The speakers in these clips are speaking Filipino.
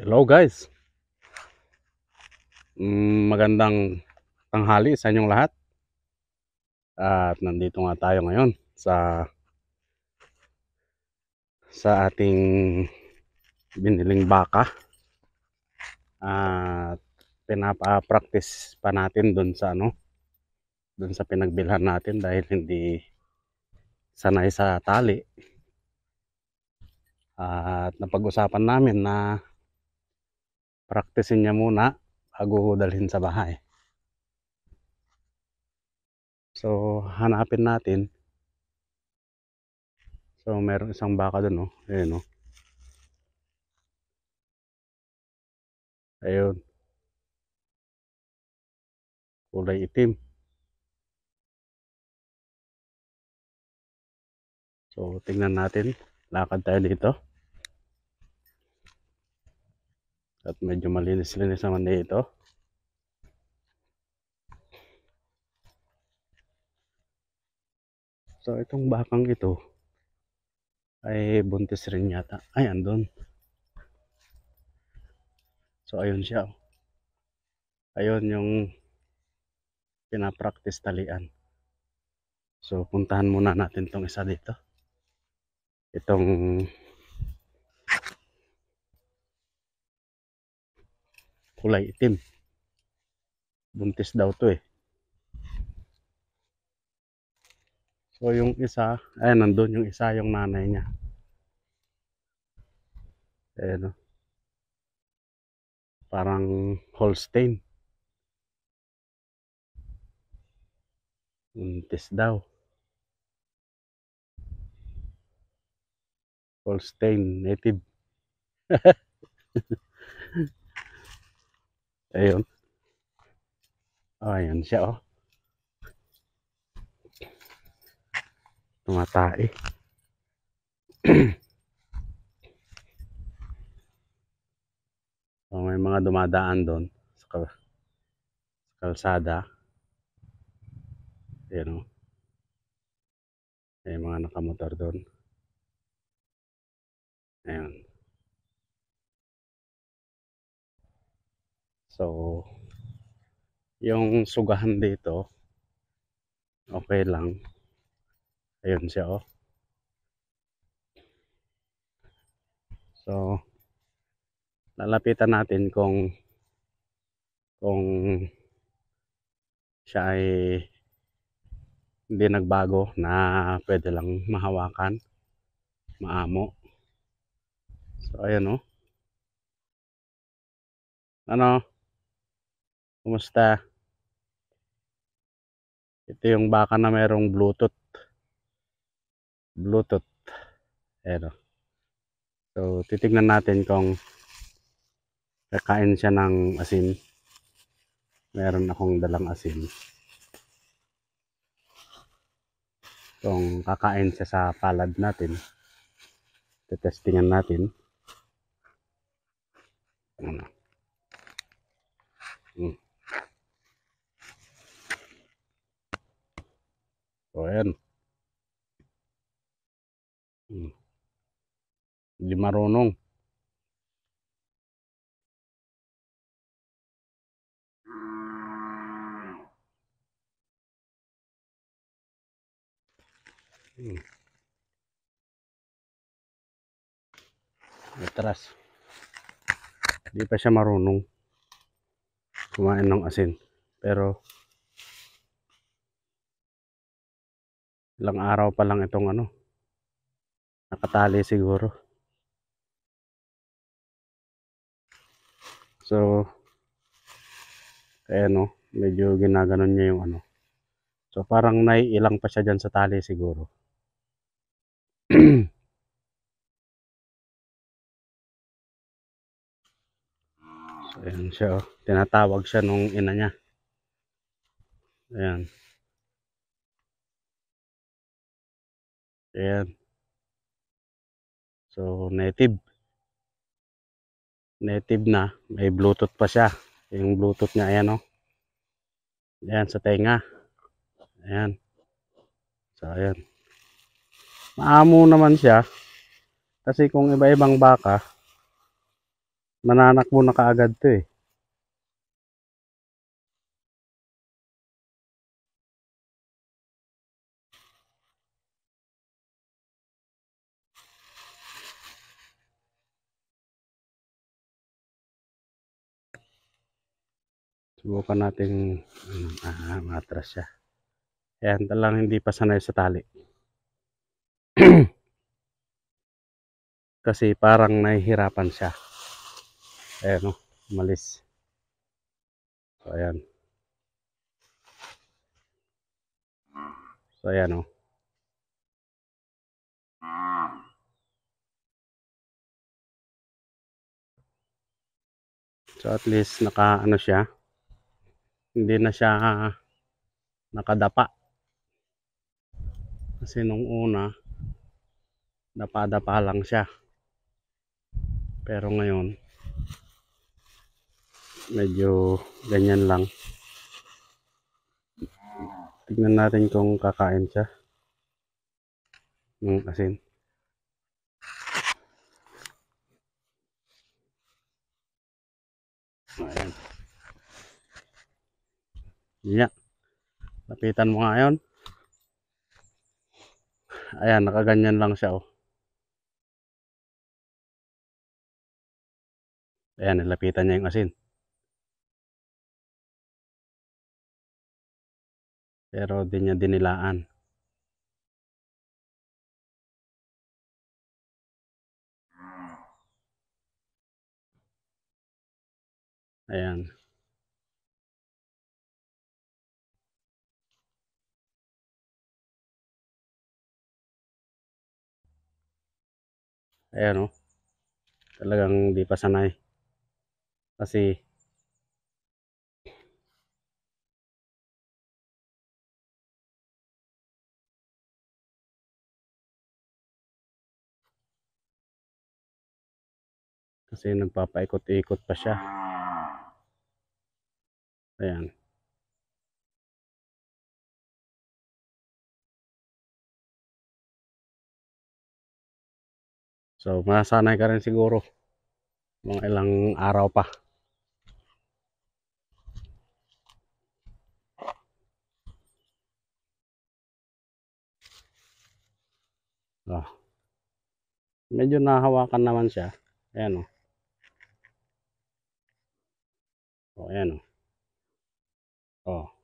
Hello guys. Mm, magandang tanghali sa inyong lahat. At nandito nga tayo ngayon sa sa ating biniling baka. At pinapa-practice pa natin doon sa ano doon sa pinagbilhan natin dahil hindi sanay sa tali. At napag-usapan namin na Praktisin niya muna bago dalhin sa bahay. Eh. So, hanapin natin. So, meron isang baka doon, no? Oh. Ayun, no? Oh. Ayun. Kulay itim. So, tingnan natin. Lakad tayo dito. At medyo malinis-linis naman ito So itong bakang ito ay buntis rin yata. Ay, andun. So ayun siya. Ayun yung pinapractice talian. So puntahan muna natin tong isa dito. Itong kulay itim. Buntis daw to eh. So yung isa, ay nandun yung isa yung nanay niya. Ayan o. Oh. Parang Holstein. Buntis daw. Holstein native. Ayun. Oh, Ayun siya oh. Tumatay. so, oh, may mga dumadaan doon sa, kal sa kalsada. Ayun oh. May mga nakamotor doon. Ayun. So, yung sugahan dito, okay lang. Ayun siya, oh. So, lalapitan natin kung kung siya ay hindi nagbago na pwede lang mahawakan maamo so ayan oh. ano Kumusta? Ito yung baka na merong Bluetooth. Bluetooth. Ayan So, titignan natin kung kakain siya ng asin. Meron akong dalang asin. Kung kakain siya sa palad natin. Tetestingan natin. Ano na. So, ayan. Hmm. Hindi marunong. Hmm. Matras. Hindi pa siya marunong kumain ng asin. Pero ilang araw pa lang itong ano nakatali siguro so kaya eh, no medyo ginaganon niya yung ano so parang naiilang pa siya dyan sa tali siguro so ayan siya oh. tinatawag siya nung ina niya ayan Ayan. So, native. Native na. May Bluetooth pa siya. Yung Bluetooth niya, ayan o. Oh. Ayan, sa tenga. Ayan. So, ayan. Maamo naman siya. Kasi kung iba-ibang baka, mananak mo na kaagad to eh. Subukan natin ano, ah, matras siya. Ayan, talang hindi pa sanay sa tali. Kasi parang nahihirapan siya. Ayan o, oh, malis. So, ayan. So, ayan o. Oh. So, at least naka ano siya hindi na siya nakadapa kasi nung una dapa-dapa lang siya pero ngayon medyo ganyan lang tignan natin kung kakain siya ng asin Yan. Lapitan mo nga yun. Ayan, nakaganyan lang siya oh. Ayan, nilapitan niya yung asin. Pero di niya dinilaan. Ayan. Ayan o. Oh. Talagang di pa sanay. Kasi kasi nagpapaikot-ikot pa siya. Ayan. So, masanay ka rin siguro. Mga ilang araw pa. Oh. Medyo nahawakan naman siya. Ayan o. Oh. oh, ayan o. Oh. oh.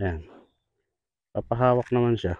Ayan. Papahawak naman siya.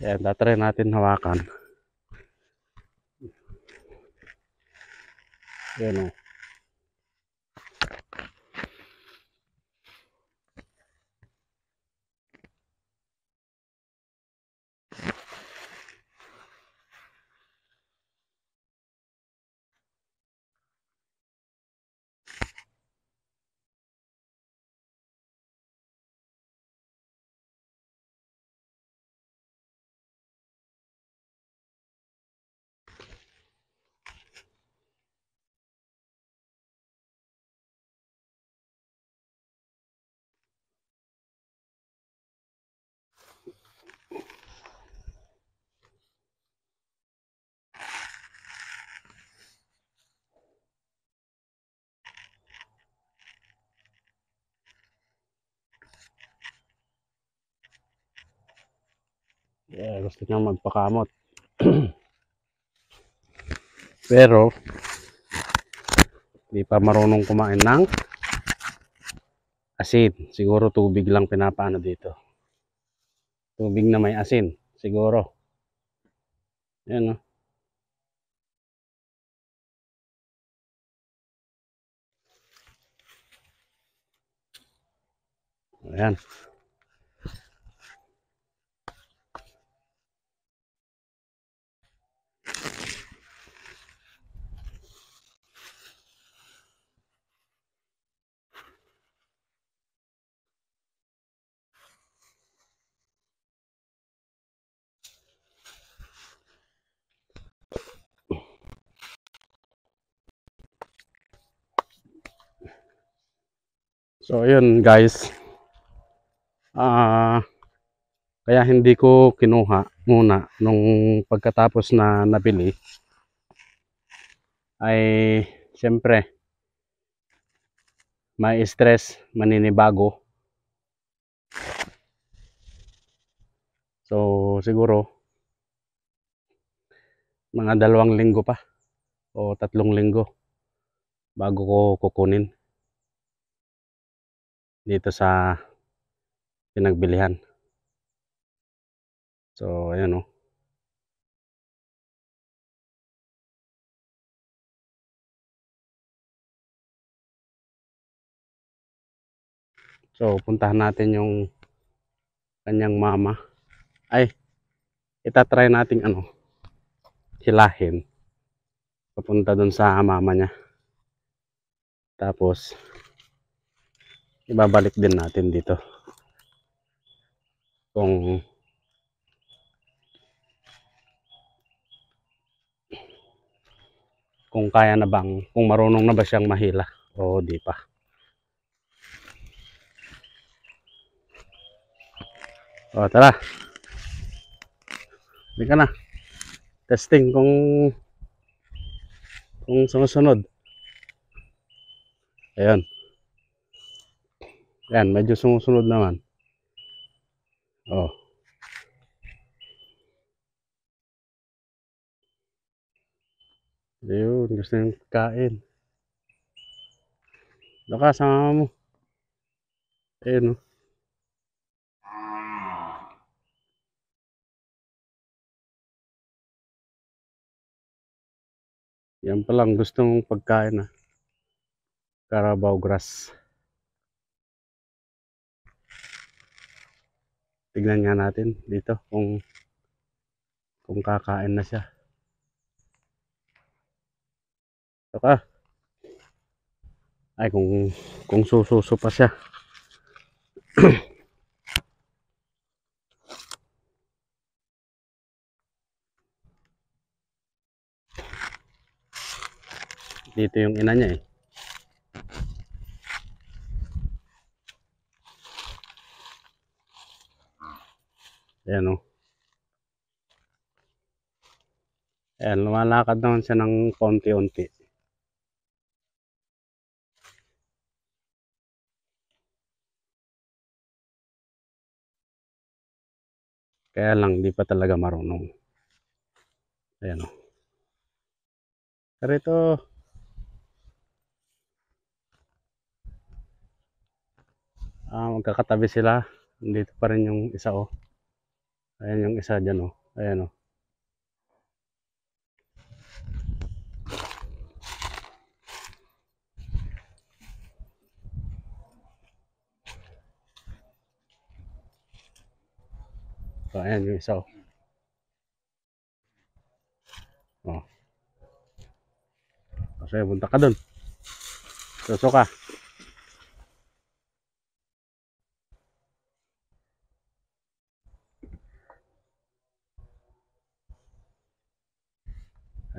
Ayan, tatry natin hawakan. Ayan o. Oh. eh, gusto niya magpakamot pero hindi pa marunong kumain ng asin siguro tubig lang pinapaano dito tubig na may asin siguro yan o Ayan. So ayun guys. Ah uh, kaya hindi ko kinuha muna nung pagkatapos na nabili ay siyempre may stress maninibago. So siguro mga dalawang linggo pa o tatlong linggo bago ko kukunin dito sa pinagbilihan. So, ayan o. Oh. So, puntahan natin yung kanyang mama. Ay, itatry nating ano, hilahin. Papunta dun sa mama niya. Tapos, ibabalik din natin dito kung kung kaya na bang kung marunong na ba siyang mahila o di pa o tara hindi ka na testing kung kung sumusunod ayun yan, medyo sumusunod naman. Oh. Ayun, gusto niyang kain. Baka, sama mo. Ayun, no? Oh. Yan palang gustong pagkain, ah. Carabao grass. tignan nga natin dito kung kung kakain na siya ito ay kung kung sususo pa siya dito yung ina niya eh Ayan o. Oh. Ayan, lumalakad naman siya ng konti-unti. Kaya lang, di pa talaga marunong. Ayan o. Oh. Pero ito, ah, magkakatabi sila. Dito pa rin yung isa o. Oh. Ayan yung isa dyan Oh. Ayan o. Oh. So, ayan yung isa. Oh. oh. Kasi punta ka dun. So, ka.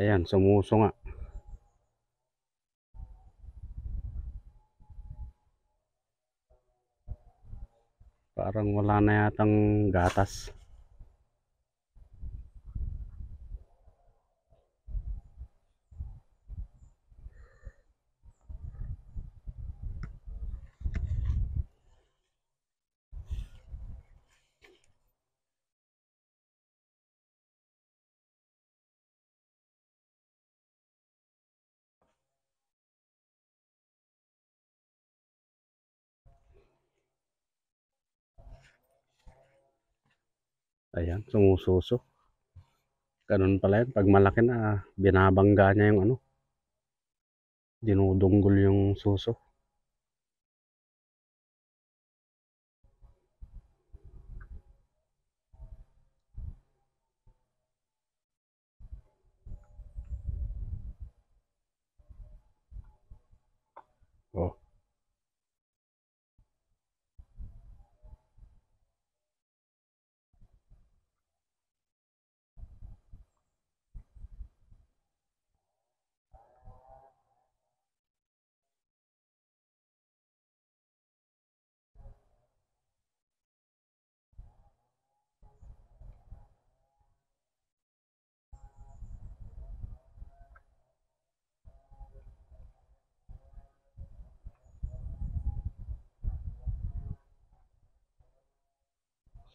Ayan, sumuso nga. Parang wala na yatang gatas. Ayan, sumususo. Ganun pala yan. Pag malaki na, binabangga niya yung ano. Dinudunggol yung suso.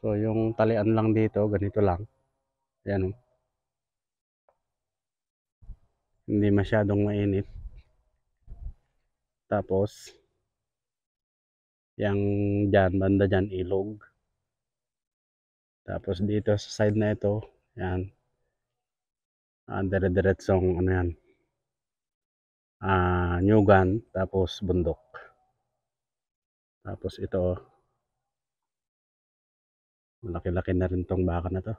So yung talian lang dito, ganito lang. Ayan. Oh. Hindi masyadong mainit. Tapos, yung dyan, banda dyan, ilog. Tapos dito sa side na ito, yan. Ah, dire-diretsong ano yan. Ah, nyugan, tapos bundok. Tapos ito, Malaki-laki na rin tong baka na to.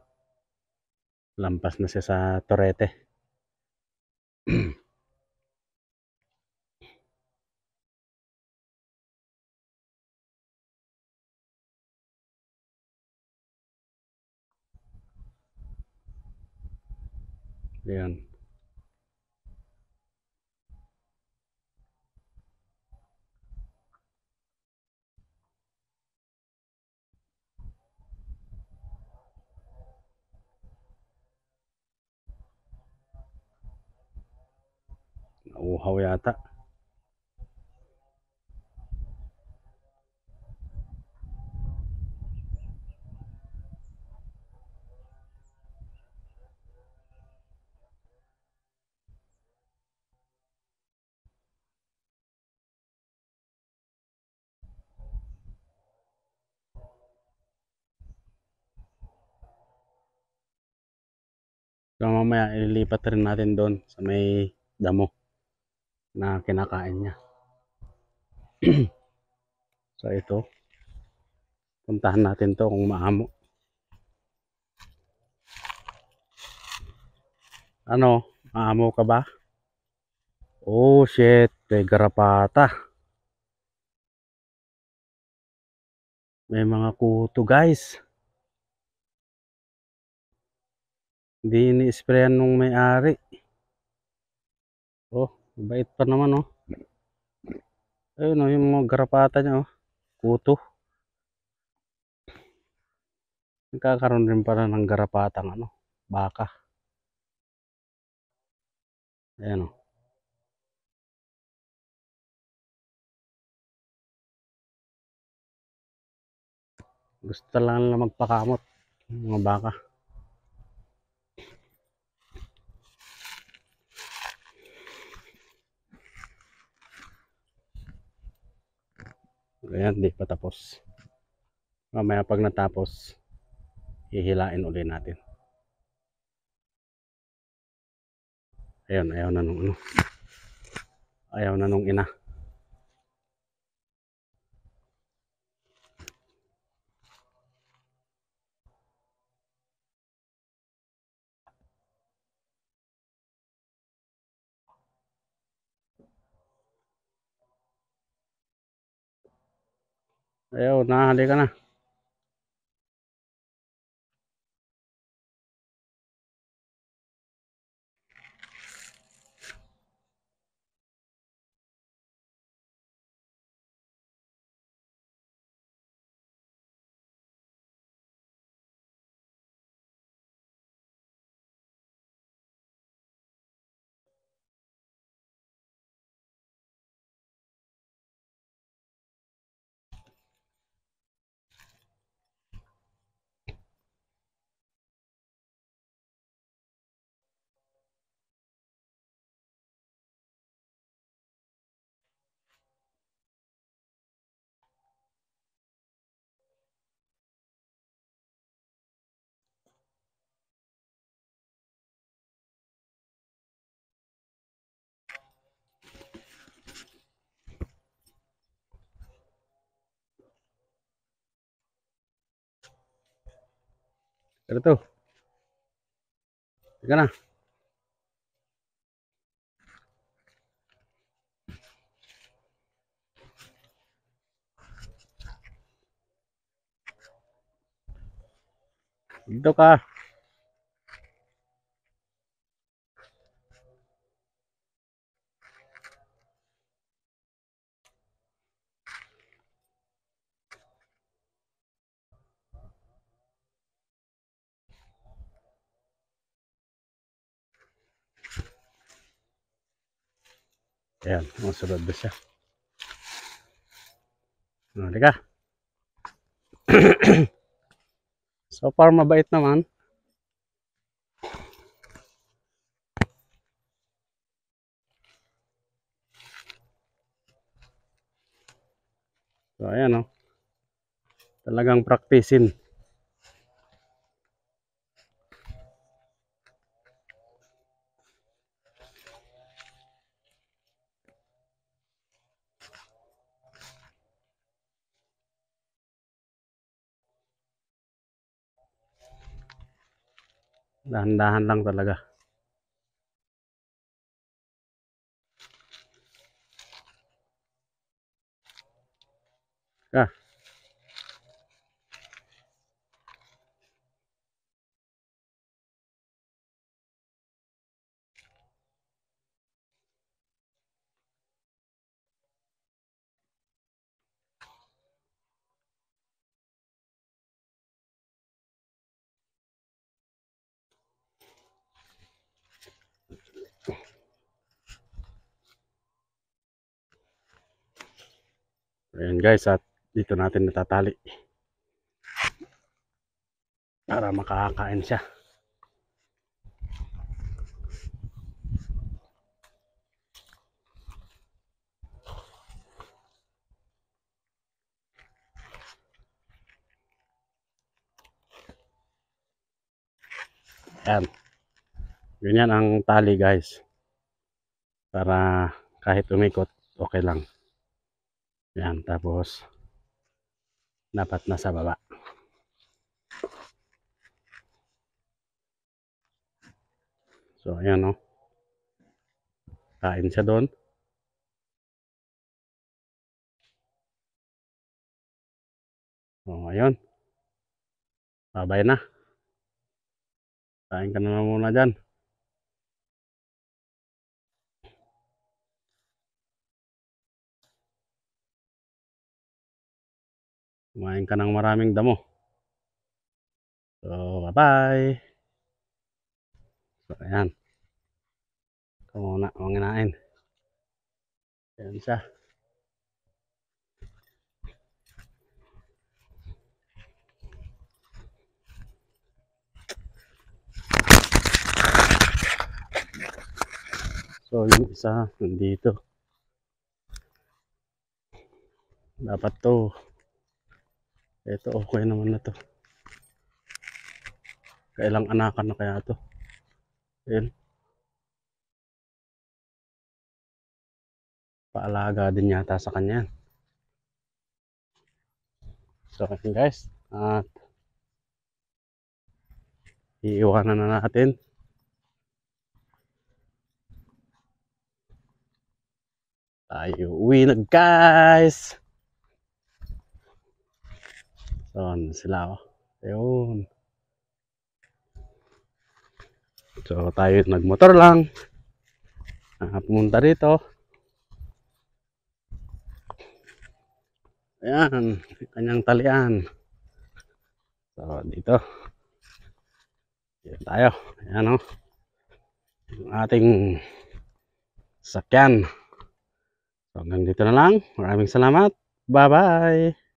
Lampas na siya sa torete. Ayan. uhaw yata So, mamaya ililipat rin natin doon sa may damo. na kinakain niya. so ito, puntahan natin to kung maamo. Ano, maamo ka ba? Oh shit, may garapata. May mga kuto guys. Hindi ini-sprayan nung may-ari. Bait pa naman oh. Ayun oh, yung mga garapata niya oh. Kuto. Nagkakaroon rin pala ng garapatang ano, baka. Ayan oh. Gusto lang nila magpakamot mga baka. Ganyan, di tapos. Mamaya pag natapos, hihilain uli natin. Ayun, ayaw na nung ano. Ayaw na nung ina. Ayaw, nahali ka na. Tara ito. Teka na. Dito ka. Ah. Ayan, masulod na siya. Nali ka. so far mabait naman. So ayan Oh. Talagang praktisin. Dahan-dahan lang talaga. Yan guys at dito natin natatali. Para makakain siya. Yan. Ganyan ang tali guys. Para kahit umikot, okay lang. Yan, tapos dapat sa baba. So, ayan o. Oh. No? Kain siya doon. So, ayun. Babay na. Kain ka na muna dyan. kumain ka ng maraming damo. So, bye-bye. So, ayan. Ito muna, manginain. Ayan siya. So, yung isa, nandito. Dapat to ito okay naman na to kailang anakan na kaya to ayun paalaga din yata sa kanya so guys at iiwanan na natin tayo uwi na guys doon sila oh. Ayun. So tayo nagmotor lang. Ah, pumunta rito. Ayan, kanyang talian. So dito. Dito tayo. Ayan oh. Yung ating sakyan. So hanggang dito na lang. Maraming salamat. Bye-bye.